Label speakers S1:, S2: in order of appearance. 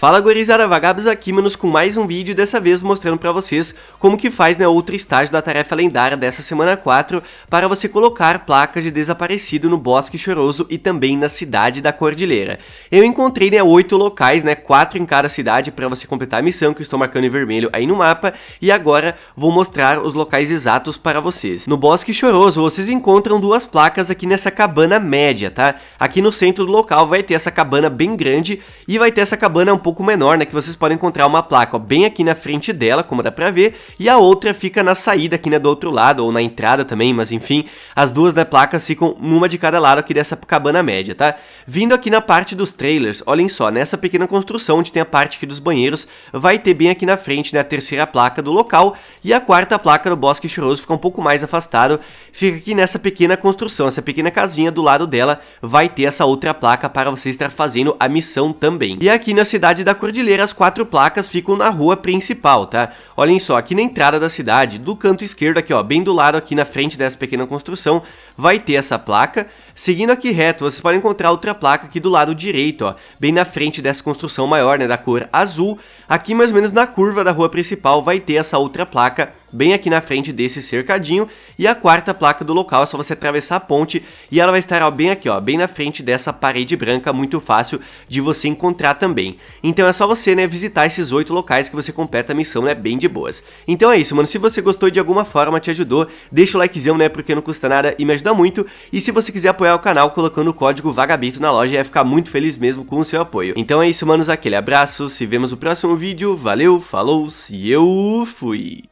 S1: Fala gurizada, Vagabes aqui, menos com mais um vídeo, dessa vez mostrando pra vocês como que faz né, outro estágio da tarefa lendária dessa semana 4 para você colocar placas de desaparecido no Bosque Choroso e também na Cidade da Cordilheira. Eu encontrei né, 8 locais, né, 4 em cada cidade para você completar a missão que eu estou marcando em vermelho aí no mapa e agora vou mostrar os locais exatos para vocês. No Bosque Choroso vocês encontram duas placas aqui nessa cabana média, tá? Aqui no centro do local vai ter essa cabana bem grande e vai ter essa cabana um pouco pouco menor, né, que vocês podem encontrar uma placa ó, bem aqui na frente dela, como dá pra ver, e a outra fica na saída aqui, né, do outro lado, ou na entrada também, mas enfim, as duas né, placas ficam numa de cada lado aqui dessa cabana média, tá? Vindo aqui na parte dos trailers, olhem só, nessa pequena construção onde tem a parte aqui dos banheiros, vai ter bem aqui na frente, né, a terceira placa do local, e a quarta placa do Bosque Churoso fica um pouco mais afastado, fica aqui nessa pequena construção, essa pequena casinha do lado dela, vai ter essa outra placa para você estar fazendo a missão também. E aqui na cidade cidade da Cordilheira, as quatro placas ficam na rua principal, tá? Olhem só, aqui na entrada da cidade, do canto esquerdo aqui, ó, bem do lado aqui na frente dessa pequena construção, vai ter essa placa. Seguindo aqui reto, vocês podem encontrar outra placa aqui do lado direito, ó, bem na frente dessa construção maior, né, da cor azul. Aqui mais ou menos na curva da rua principal vai ter essa outra placa bem aqui na frente desse cercadinho. E a quarta placa do local é só você atravessar a ponte e ela vai estar ó, bem aqui, ó, bem na frente dessa parede branca, muito fácil de você encontrar também. Então é só você né, visitar esses oito locais que você completa a missão né, bem de boas. Então é isso, mano. Se você gostou e de alguma forma te ajudou, deixa o likezão, né? Porque não custa nada e me ajuda muito. E se você quiser apoiar o canal colocando o código Vagabito na loja, ia ficar muito feliz mesmo com o seu apoio. Então é isso, manos. Aquele abraço, se vemos no próximo vídeo. Valeu, falou, se eu fui.